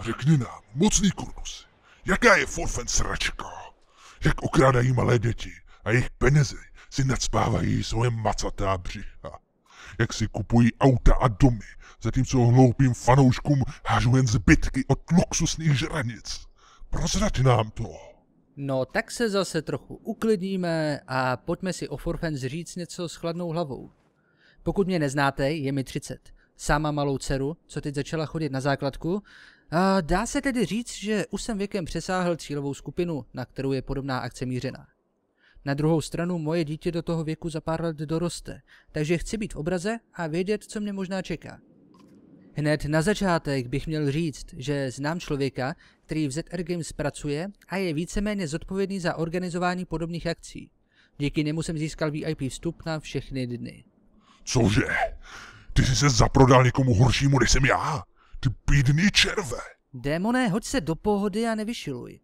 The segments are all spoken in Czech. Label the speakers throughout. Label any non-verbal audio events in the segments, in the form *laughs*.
Speaker 1: Řekni nám, mocný kurnus, jaká je forfen sračka? Jak okrádají malé děti a jejich penězi si nadspávají svoje macatá břicha? Jak si kupují auta a domy, zatímco hloupým fanouškům hážu jen zbytky od luxusných žranic? Prozrať nám to.
Speaker 2: No, tak se zase trochu uklidníme a pojďme si o Forfens říct něco s chladnou hlavou. Pokud mě neznáte, je mi 30. Sama malou dceru, co teď začala chodit na základku Dá se tedy říct, že už jsem věkem přesáhl cílovou skupinu, na kterou je podobná akce mířená. Na druhou stranu moje dítě do toho věku za pár let doroste, takže chci být v obraze a vědět, co mě možná čeká. Hned na začátek bych měl říct, že znám člověka, který v ZR Games pracuje a je víceméně zodpovědný za organizování podobných akcí. Díky němu jsem získal VIP vstup na všechny dny.
Speaker 1: Cože? Ty jsi se zaprodal někomu horšímu, než jsem já? Ty bídný červe.
Speaker 2: Démone, hoď se do pohody a nevyšiluj.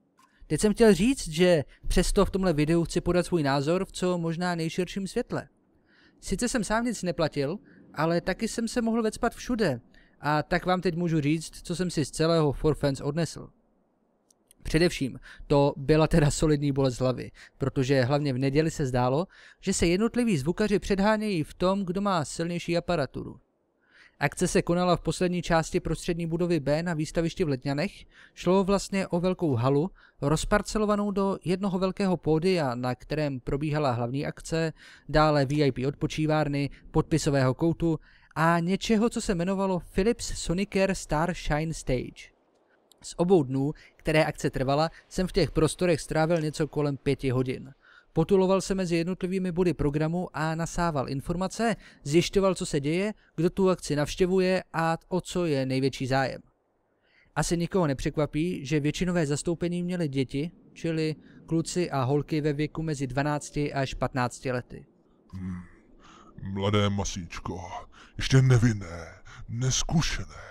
Speaker 2: Teď jsem chtěl říct, že přesto v tomhle videu chci podat svůj názor v co možná nejširším světle. Sice jsem sám nic neplatil, ale taky jsem se mohl vecpat všude a tak vám teď můžu říct, co jsem si z celého Forfence odnesl. Především to byla teda solidní bolest hlavy, protože hlavně v neděli se zdálo, že se jednotliví zvukaři předhánějí v tom, kdo má silnější aparaturu. Akce se konala v poslední části prostřední budovy B na výstavišti v Letňanech. Šlo vlastně o velkou halu, rozparcelovanou do jednoho velkého pódia, na kterém probíhala hlavní akce, dále VIP odpočívárny, podpisového koutu a něčeho, co se jmenovalo Philips Sonicare Star Shine Stage. Z obou dnů, které akce trvala, jsem v těch prostorech strávil něco kolem pěti hodin – Potuloval se mezi jednotlivými body programu a nasával informace, zjišťoval, co se děje, kdo tu akci navštěvuje a o co je největší zájem. Asi nikoho nepřekvapí, že většinové zastoupení měly děti, čili kluci a holky ve věku mezi 12 až 15 lety.
Speaker 1: Hmm, mladé masíčko, ještě nevinné, neskušené,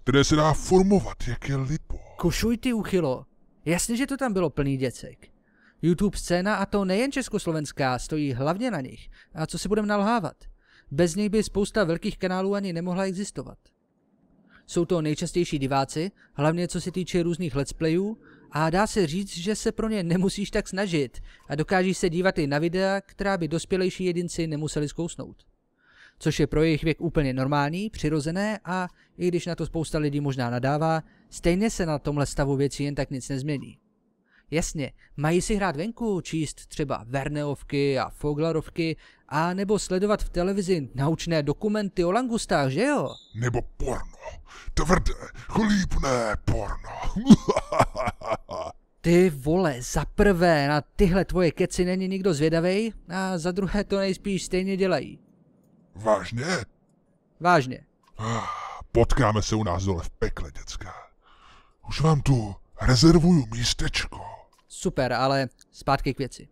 Speaker 1: které se dá formovat, jak je lipo. Košuj ty uchylo,
Speaker 2: jasně, že to tam bylo plný děcek. YouTube scéna, a to nejen československá, stojí hlavně na nich. A co si budeme nalhávat? Bez nich by spousta velkých kanálů ani nemohla existovat. Jsou to nejčastější diváci, hlavně co se týče různých let's playů, a dá se říct, že se pro ně nemusíš tak snažit a dokáží se dívat i na videa, která by dospělejší jedinci nemuseli zkousnout. Což je pro jejich věk úplně normální, přirozené a i když na to spousta lidí možná nadává, stejně se na tomhle stavu věcí jen tak nic nezmění. Jasně, mají si hrát venku, číst třeba Verneovky a Foglarovky a nebo sledovat v televizi naučné dokumenty o langustách, že jo?
Speaker 1: Nebo porno. Tvrdé, chlípné porno.
Speaker 2: Ty vole, za prvé na tyhle tvoje keci není nikdo zvědavej a za druhé to nejspíš stejně dělají. Vážně? Vážně.
Speaker 1: Potkáme se u nás dole v
Speaker 2: pekle, děcka.
Speaker 1: Už vám tu rezervuju
Speaker 2: místečko. Super, ale zpátky k věci.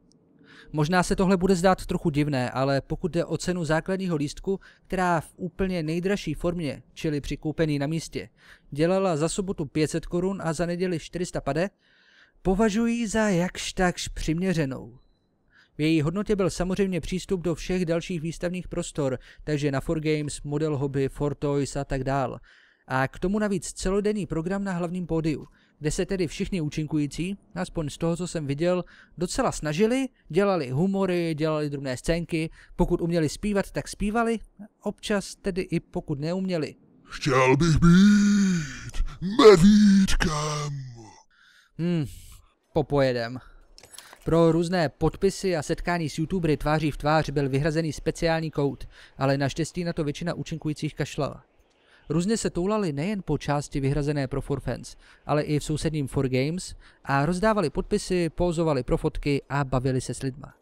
Speaker 2: Možná se tohle bude zdát trochu divné, ale pokud jde o cenu základního lístku, která v úplně nejdražší formě, čili při koupení na místě, dělala za sobotu 500 korun a za neděli 400 pade, považuji za jakž takž přiměřenou. V její hodnotě byl samozřejmě přístup do všech dalších výstavních prostor, takže na 4Games, Model Hobby, Toys a tak dál. A k tomu navíc celodenní program na hlavním pódiu – kde se tedy všichni účinkující, aspoň z toho, co jsem viděl, docela snažili, dělali humory, dělali drobné scénky, pokud uměli zpívat, tak zpívali, občas tedy i pokud neuměli.
Speaker 1: Chtěl bych být medvídkem. Hmm,
Speaker 2: popojedem. Pro různé podpisy a setkání s youtubery tváří v tvář byl vyhrazený speciální kout, ale naštěstí na to většina účinkujících kašlala. Různě se toulali nejen po části vyhrazené pro Forfans, ale i v sousedním Four Games a rozdávali podpisy, pouzovali pro fotky a bavili se s lidma.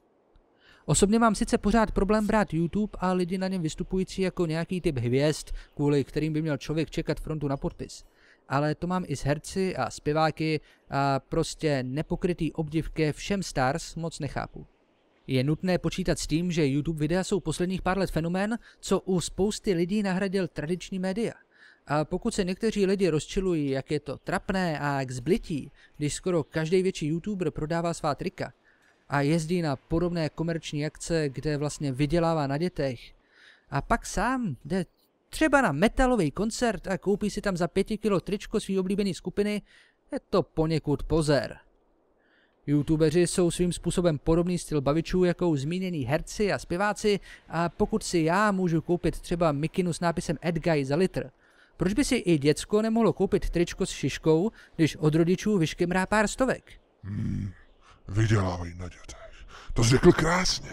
Speaker 2: Osobně mám sice pořád problém brát YouTube a lidi na něm vystupující jako nějaký typ hvězd, kvůli kterým by měl člověk čekat frontu na podpis. Ale to mám i s herci a zpěváky a prostě nepokrytý obdiv ke všem stars moc nechápu. Je nutné počítat s tím, že YouTube videa jsou posledních pár let fenomén, co u spousty lidí nahradil tradiční média. A pokud se někteří lidi rozčilují, jak je to trapné a jak zblití, když skoro každý větší YouTuber prodává svá trika a jezdí na podobné komerční akce, kde vlastně vydělává na dětech, a pak sám jde třeba na metalový koncert a koupí si tam za pěti kilo tričko své oblíbené skupiny, je to poněkud pozer. YouTubeři jsou svým způsobem podobný styl bavičů jako zmínění herci a zpěváci a pokud si já můžu koupit třeba mikinu s nápisem Edguy za litr, proč by si i děcko nemohlo koupit tričko s šiškou, když od rodičů vyškemrá pár stovek?
Speaker 1: Hmm, vydělávají na dětech. To řekl krásně.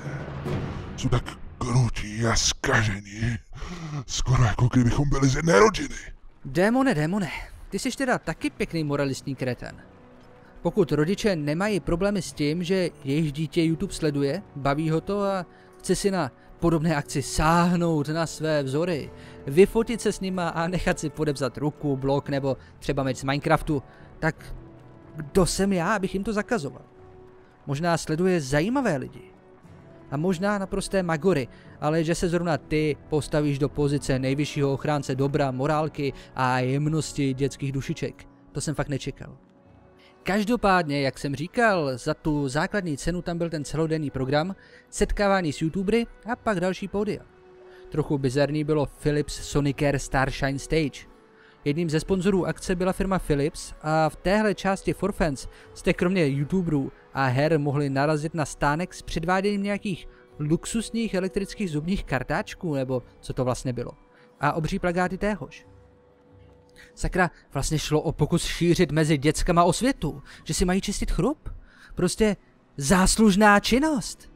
Speaker 1: Jsou tak krutí a zkažení. Skoro jako kdybychom byli z jedné rodiny.
Speaker 2: Démone, démone, ty jsi teda taky pěkný moralistní kreten. Pokud rodiče nemají problémy s tím, že jejich dítě YouTube sleduje, baví ho to a chce si na podobné akci sáhnout na své vzory, vyfotit se s nima a nechat si podepsat ruku, blok nebo třeba meč z Minecraftu, tak kdo jsem já, abych jim to zakazoval? Možná sleduje zajímavé lidi. A možná naprosté magory, ale že se zrovna ty postavíš do pozice nejvyššího ochránce dobra, morálky a jemnosti dětských dušiček. To jsem fakt nečekal. Každopádně, jak jsem říkal, za tu základní cenu tam byl ten celodenní program, setkávání s youtubery a pak další pódia. Trochu bizarní bylo Philips Sonicare Starshine Stage. Jedním ze sponzorů akce byla firma Philips a v téhle části Forfans jste kromě youtuberů a her mohli narazit na stánek s předváděním nějakých luxusních elektrických zubních kartáčků, nebo co to vlastně bylo. A obří plagáty téhož. Sakra, vlastně šlo o pokus šířit mezi dětskama osvětu, že si mají čistit chrup. Prostě záslužná činnost.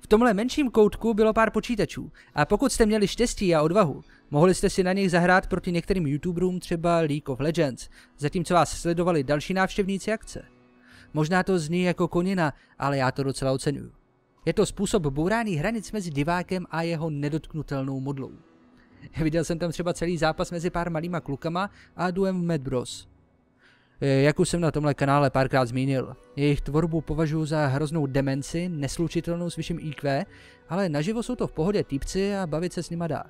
Speaker 2: V tomhle menším koutku bylo pár počítačů a pokud jste měli štěstí a odvahu, mohli jste si na nich zahrát proti některým youtuberům třeba League of Legends, zatímco vás sledovali další návštěvníci akce. Možná to zní jako konina, ale já to docela oceňuju. Je to způsob bourání hranic mezi divákem a jeho nedotknutelnou modlou. *laughs* Viděl jsem tam třeba celý zápas mezi pár malýma klukama a duem Medbros. E, jak už jsem na tomhle kanále párkrát zmínil, jejich tvorbu považuji za hroznou demenci, neslučitelnou s vyšším IQ, ale naživo jsou to v pohodě týpci a bavit se s nima dá.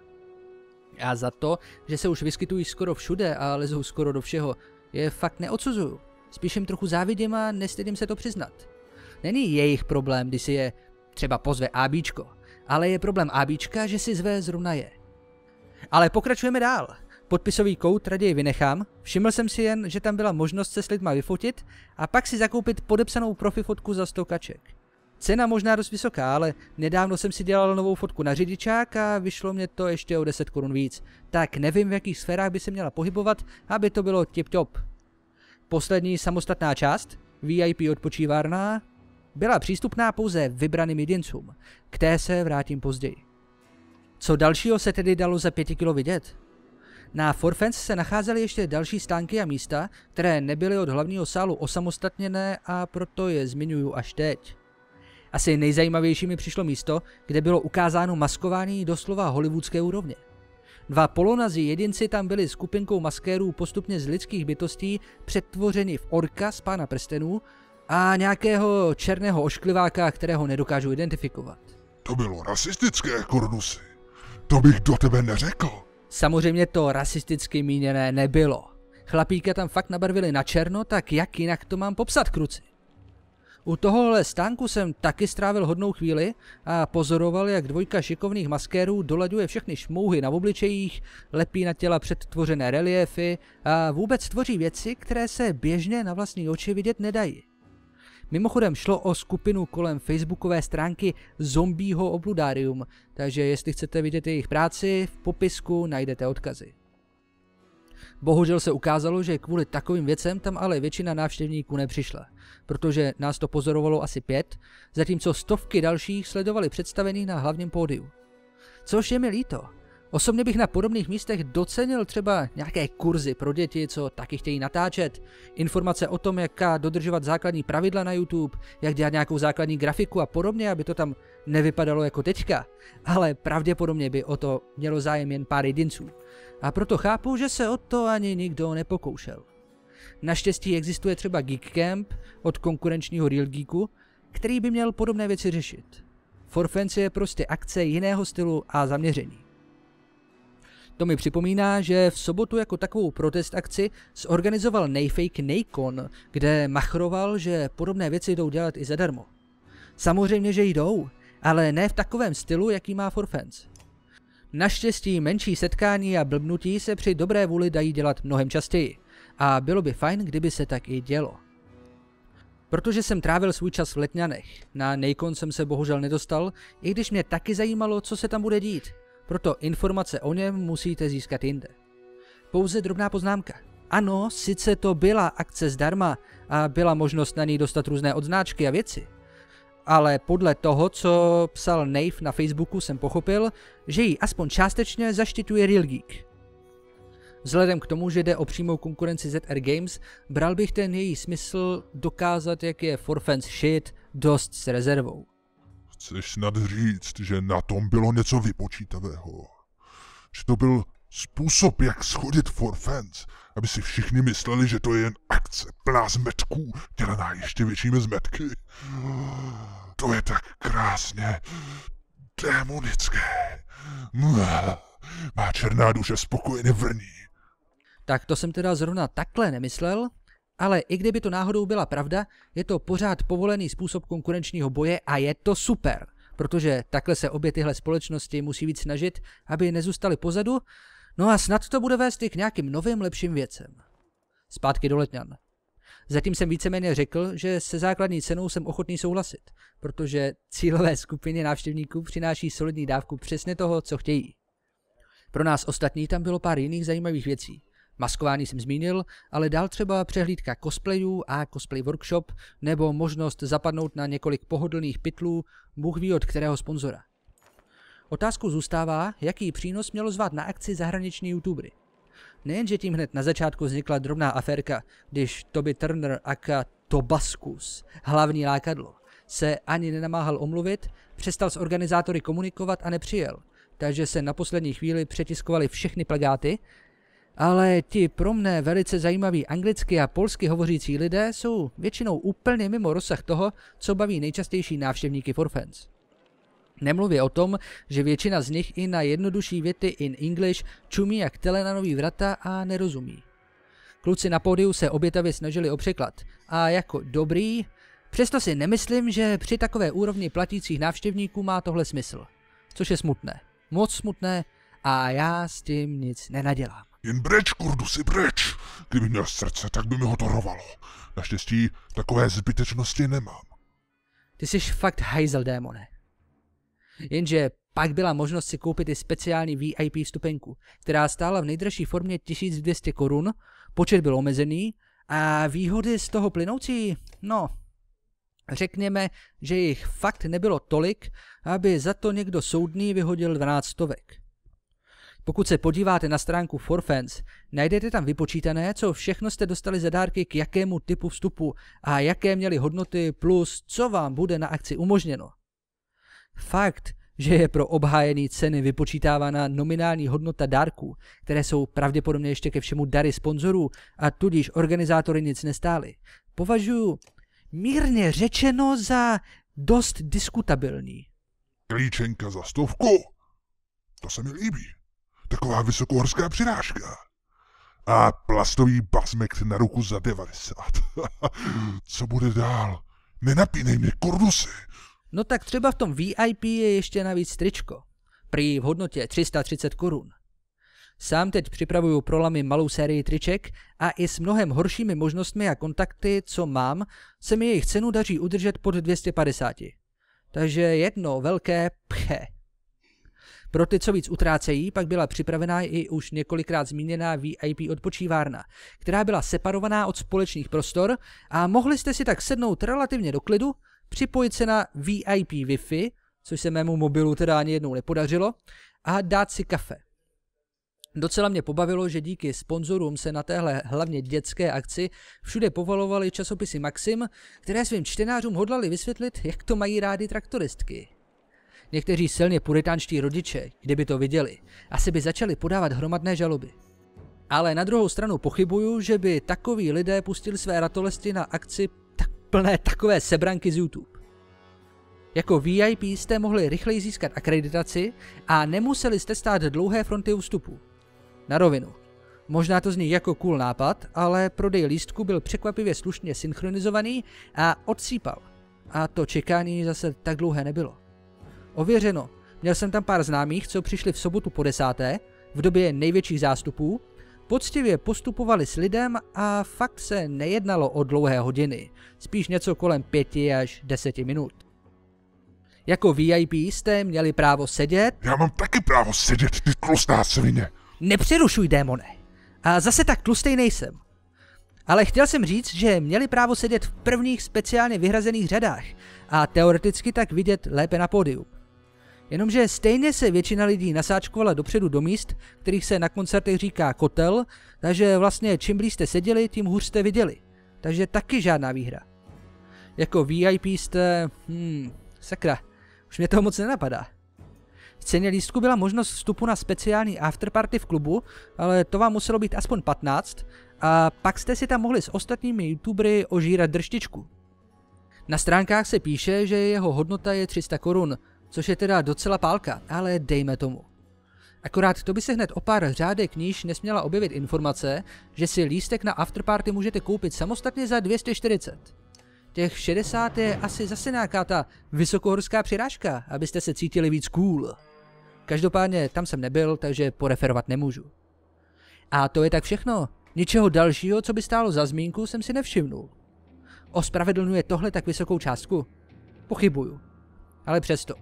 Speaker 2: A za to, že se už vyskytují skoro všude a lezou skoro do všeho, je fakt neodsuzuju. Spíš jim trochu závidím a nestydím se to přiznat. Není jejich problém, když si je třeba pozve ABčko, ale je problém ABčka, že si zve zrovna je. Ale pokračujeme dál. Podpisový kout raději vynechám, všiml jsem si jen, že tam byla možnost se s lidma vyfotit a pak si zakoupit podepsanou profi fotku za 100 kaček. Cena možná dost vysoká, ale nedávno jsem si dělal novou fotku na řidičák a vyšlo mě to ještě o 10 korun víc. Tak nevím, v jakých sférách by se měla pohybovat, aby to bylo tip-top. Poslední samostatná část, VIP odpočívárna, byla přístupná pouze vybraným jedincům. K té se vrátím později. Co dalšího se tedy dalo za pěti kilo vidět? Na Forfence se nacházely ještě další stánky a místa, které nebyly od hlavního sálu osamostatněné a proto je zmiňuju až teď. Asi nejzajímavější mi přišlo místo, kde bylo ukázáno maskování doslova hollywoodské úrovně. Dva polonazí jedinci tam byli skupinkou maskérů postupně z lidských bytostí přetvořeni v orka z pána prstenů a nějakého černého oškliváka, kterého nedokážu identifikovat.
Speaker 1: To bylo rasistické, Kornusy to bych do tebe neřekl.
Speaker 2: Samozřejmě to rasisticky míněné nebylo. Chlapíka tam fakt nabarvili na černo, tak jak jinak to mám popsat, kruci? U tohohle stánku jsem taky strávil hodnou chvíli a pozoroval, jak dvojka šikovných maskérů doleduje všechny šmouhy na obličejích, lepí na těla předtvořené reliefy a vůbec tvoří věci, které se běžně na vlastní oči vidět nedají. Mimochodem šlo o skupinu kolem facebookové stránky Zombieho obludarium, takže jestli chcete vidět jejich práci, v popisku najdete odkazy. Bohužel se ukázalo, že kvůli takovým věcem tam ale většina návštěvníků nepřišla, protože nás to pozorovalo asi pět, zatímco stovky dalších sledovali představení na hlavním pódiu. Což je mi líto, Osobně bych na podobných místech docenil třeba nějaké kurzy pro děti, co taky chtějí natáčet, informace o tom, jaká dodržovat základní pravidla na YouTube, jak dělat nějakou základní grafiku a podobně, aby to tam nevypadalo jako teďka, ale pravděpodobně by o to mělo zájem jen pár jedinců. A proto chápu, že se o to ani nikdo nepokoušel. Naštěstí existuje třeba Geek Camp od konkurenčního Real Geeku, který by měl podobné věci řešit. Forfence je prostě akce jiného stylu a zaměření. To mi připomíná, že v sobotu jako takovou protest akci zorganizoval Nejfake Nikon, kde machroval, že podobné věci jdou dělat i zadarmo. Samozřejmě, že jdou, ale ne v takovém stylu, jaký má Forfans. Naštěstí menší setkání a blbnutí se při dobré vůli dají dělat mnohem častěji a bylo by fajn, kdyby se tak i dělo. Protože jsem trávil svůj čas v Letňanech, na Nikon jsem se bohužel nedostal, i když mě taky zajímalo, co se tam bude dít. Proto informace o něm musíte získat jinde. Pouze drobná poznámka. Ano, sice to byla akce zdarma a byla možnost na ní dostat různé odznáčky a věci, ale podle toho, co psal Nave na Facebooku, jsem pochopil, že ji aspoň částečně zaštituje Real Geek. Vzhledem k tomu, že jde o přímou konkurenci ZR Games, bral bych ten její smysl dokázat, jak je Forfans shit, dost s rezervou.
Speaker 1: Chceš snad říct, že na tom bylo něco vypočítavého. Že to byl způsob, jak schodit for fans, aby si všichni mysleli, že to je jen akce plná zmetků, dělaná ještě většími zmetky. To je tak krásně démonické. Má černá duše spokojeně vrní.
Speaker 2: Tak to jsem teda zrovna takhle nemyslel, ale i kdyby to náhodou byla pravda, je to pořád povolený způsob konkurenčního boje a je to super, protože takhle se obě tyhle společnosti musí víc snažit, aby nezůstaly pozadu, no a snad to bude vést i k nějakým novým lepším věcem. Zpátky do Letňan. Zatím jsem víceméně řekl, že se základní cenou jsem ochotný souhlasit, protože cílové skupině návštěvníků přináší solidní dávku přesně toho, co chtějí. Pro nás ostatní tam bylo pár jiných zajímavých věcí. Maskování jsem zmínil, ale dál třeba přehlídka cosplayů a cosplay workshop, nebo možnost zapadnout na několik pohodlných pytlů, Bůh ví od kterého sponzora. Otázku zůstává, jaký přínos mělo zvát na akci zahraniční youtubery. Nejenže tím hned na začátku vznikla drobná aférka, když Toby Turner aka Tobaskus, hlavní lákadlo, se ani nenamáhal omluvit, přestal s organizátory komunikovat a nepřijel. Takže se na poslední chvíli přetiskovaly všechny plagáty ale ti pro mne velice zajímaví anglicky a polsky hovořící lidé jsou většinou úplně mimo rozsah toho, co baví nejčastější návštěvníky Forfans. Nemluvě o tom, že většina z nich i na jednodušší věty in English čumí jak telenonový vrata a nerozumí. Kluci na pódiu se obětavě snažili o překlad a jako dobrý, přesto si nemyslím, že při takové úrovni platících návštěvníků má tohle smysl. Což je smutné. Moc smutné a já s tím nic nenadělám.
Speaker 1: Jen breč, kurdu, si breč! Kdyby měl srdce, tak by mi ho to rovalo. Naštěstí takové zbytečnosti nemám.
Speaker 2: Ty jsi fakt hajzel, démone. Jenže pak byla možnost si koupit i speciální VIP vstupenku, která stála v nejdražší formě 1200 korun, počet byl omezený a výhody z toho plynoucí, no, řekněme, že jich fakt nebylo tolik, aby za to někdo soudný vyhodil 12 stovek. Pokud se podíváte na stránku Forfans, najdete tam vypočítané, co všechno jste dostali za dárky k jakému typu vstupu a jaké měly hodnoty plus co vám bude na akci umožněno. Fakt, že je pro obhájený ceny vypočítávána nominální hodnota dárků, které jsou pravděpodobně ještě ke všemu dary sponzorů a tudíž organizátory nic nestály, považuji mírně řečeno za dost diskutabilní.
Speaker 1: Klíčenka za stovku? To se mi líbí taková vysokohorská přirážka. A plastový basmek na ruku za 90. *laughs* Co bude dál? Nenapínej mě, kordusy!
Speaker 2: No tak třeba v tom VIP je ještě navíc tričko. Prý v hodnotě 330 korun. Sám teď připravuju pro lamy malou sérii triček a i s mnohem horšími možnostmi a kontakty, co mám, se mi jejich cenu daří udržet pod 250. Takže jedno velké pche. Pro ty, co víc utrácejí, pak byla připravená i už několikrát zmíněná VIP odpočívárna, která byla separovaná od společných prostor a mohli jste si tak sednout relativně do klidu, připojit se na VIP Wi-Fi, což se mému mobilu teda ani jednou nepodařilo, a dát si kafe. Docela mě pobavilo, že díky sponzorům se na téhle hlavně dětské akci všude povalovaly časopisy Maxim, které svým čtenářům hodlali vysvětlit, jak to mají rádi traktoristky. Někteří silně puritánští rodiče, kdyby to viděli, asi by začali podávat hromadné žaloby. Ale na druhou stranu pochybuju, že by takoví lidé pustili své ratolesti na akci tak plné takové sebranky z YouTube. Jako VIP jste mohli rychleji získat akreditaci a nemuseli jste stát dlouhé fronty vstupu. Na rovinu. Možná to zní jako cool nápad, ale prodej lístku byl překvapivě slušně synchronizovaný a odsýpal. A to čekání zase tak dlouhé nebylo. Ověřeno. Měl jsem tam pár známých, co přišli v sobotu po desáté, v době největších zástupů, poctivě postupovali s lidem a fakt se nejednalo o dlouhé hodiny, spíš něco kolem pěti až deseti minut. Jako VIP jste měli právo sedět...
Speaker 1: Já mám taky právo sedět, ty tlustá svině.
Speaker 2: Nepřerušuj, démone. A zase tak tlustej nejsem. Ale chtěl jsem říct, že měli právo sedět v prvních speciálně vyhrazených řadách a teoreticky tak vidět lépe na pódium. Jenomže stejně se většina lidí nasáčkovala dopředu do míst, kterých se na koncertech říká kotel, takže vlastně čím blíž jste seděli, tím hůř jste viděli. Takže taky žádná výhra. Jako VIP jste... Hmm, sakra, už mě to moc nenapadá. V ceně lístku byla možnost vstupu na speciální afterparty v klubu, ale to vám muselo být aspoň 15 a pak jste si tam mohli s ostatními youtubery ožírat drštičku. Na stránkách se píše, že jeho hodnota je 300 korun, což je teda docela pálka, ale dejme tomu. Akorát to by se hned o pár řádek níž nesměla objevit informace, že si lístek na afterparty můžete koupit samostatně za 240. Těch 60 je asi zase nějaká ta vysokohorská přirážka, abyste se cítili víc cool. Každopádně tam jsem nebyl, takže poreferovat nemůžu. A to je tak všechno. Ničeho dalšího, co by stálo za zmínku, jsem si nevšimnul. Ospravedlňuje tohle tak vysokou částku? Pochybuju. Ale přesto.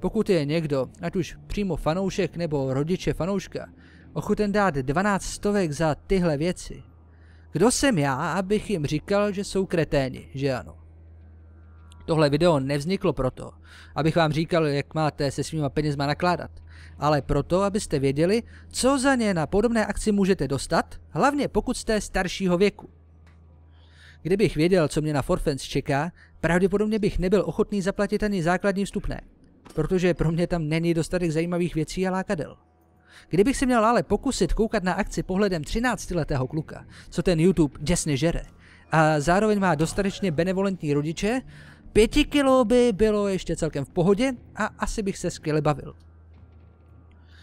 Speaker 2: Pokud je někdo, ať už přímo fanoušek nebo rodiče fanouška, ochoten dát 12 stovek za tyhle věci, kdo jsem já, abych jim říkal, že jsou kreténi, že ano? Tohle video nevzniklo proto, abych vám říkal, jak máte se svýma penězma nakládat, ale proto, abyste věděli, co za ně na podobné akci můžete dostat, hlavně pokud jste staršího věku. Kdybych věděl, co mě na Forfence čeká, pravděpodobně bych nebyl ochotný zaplatit ani základní vstupné protože pro mě tam není dostatek zajímavých věcí a lákadel. Kdybych si měl ale pokusit koukat na akci pohledem 13-letého kluka, co ten YouTube děsně žere, a zároveň má dostatečně benevolentní rodiče, pěti kilo by bylo ještě celkem v pohodě a asi bych se skvěle bavil.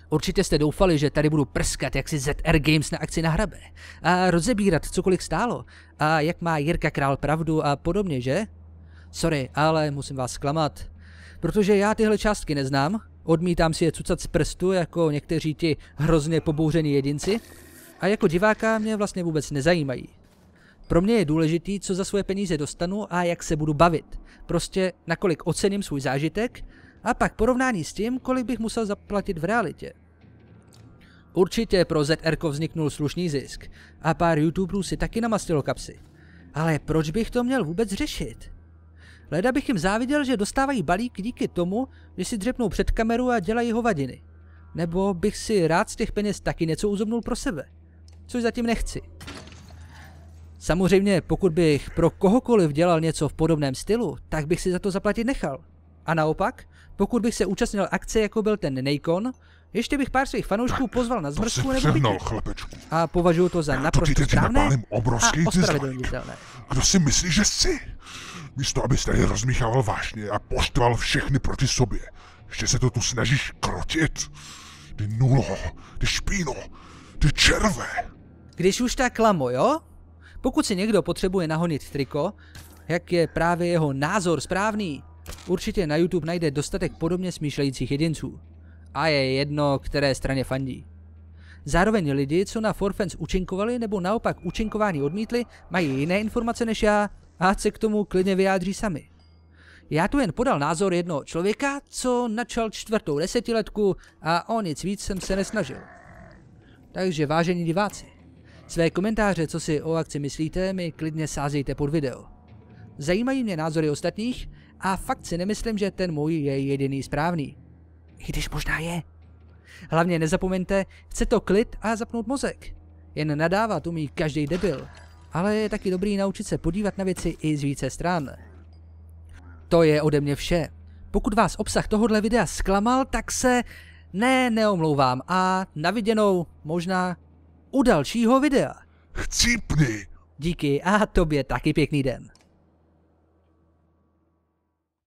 Speaker 2: Určitě jste doufali, že tady budu prskat, jak si ZR Games na akci nahrabe a rozebírat cokoliv stálo a jak má Jirka Král pravdu a podobně, že? Sorry, ale musím vás zklamat. Protože já tyhle částky neznám, odmítám si je cucat z prstu jako někteří ti hrozně pobouření jedinci a jako diváka mě vlastně vůbec nezajímají. Pro mě je důležitý, co za svoje peníze dostanu a jak se budu bavit. Prostě nakolik ocením svůj zážitek a pak porovnání s tím, kolik bych musel zaplatit v realitě. Určitě pro ZR vzniknul slušný zisk a pár youtuberů si taky namastilo kapsy. Ale proč bych to měl vůbec řešit? Leda bych jim záviděl, že dostávají balík díky tomu, že si dřepnou před kameru a dělají hovadiny. Nebo bych si rád z těch peněz taky něco uzobnul pro sebe. Což zatím nechci. Samozřejmě, pokud bych pro kohokoliv dělal něco v podobném stylu, tak bych si za to zaplatit nechal. A naopak, pokud bych se účastnil akce jako byl ten Nikon, ještě bych pár svých fanoušků pozval na zmrzku nebo chlapečku. A považuji to za naprosto správné a
Speaker 1: ospravedlnitelné. Kdo si myslí, že jsi? Místo, abys tady rozmíchával vášně a poštval všechny proti sobě. Ještě se to tu snažíš krotit? Ty nulo, ty špíno, ty červe.
Speaker 2: Když už tak klamo, jo? Pokud si někdo potřebuje nahonit triko, jak je právě jeho názor správný, určitě na YouTube najde dostatek podobně smýšlejících jedinců a je jedno, které straně fandí. Zároveň lidi, co na Forfence učinkovali, nebo naopak učinkování odmítli, mají jiné informace než já a se k tomu klidně vyjádří sami. Já tu jen podal názor jednoho člověka, co načal čtvrtou desetiletku a o nic víc jsem se nesnažil. Takže vážení diváci, své komentáře, co si o akci myslíte, mi klidně sázejte pod video. Zajímají mě názory ostatních a fakt si nemyslím, že ten můj je jediný správný. I když možná je. Hlavně nezapomeňte, chce to klid a zapnout mozek. Jen nadávat umí každý debil, ale je taky dobrý naučit se podívat na věci i z více stran. To je ode mě vše. Pokud vás obsah tohohle videa zklamal, tak se ne, neomlouvám a naviděnou možná u dalšího videa.
Speaker 1: Chcípni!
Speaker 2: Díky a tobě taky pěkný den.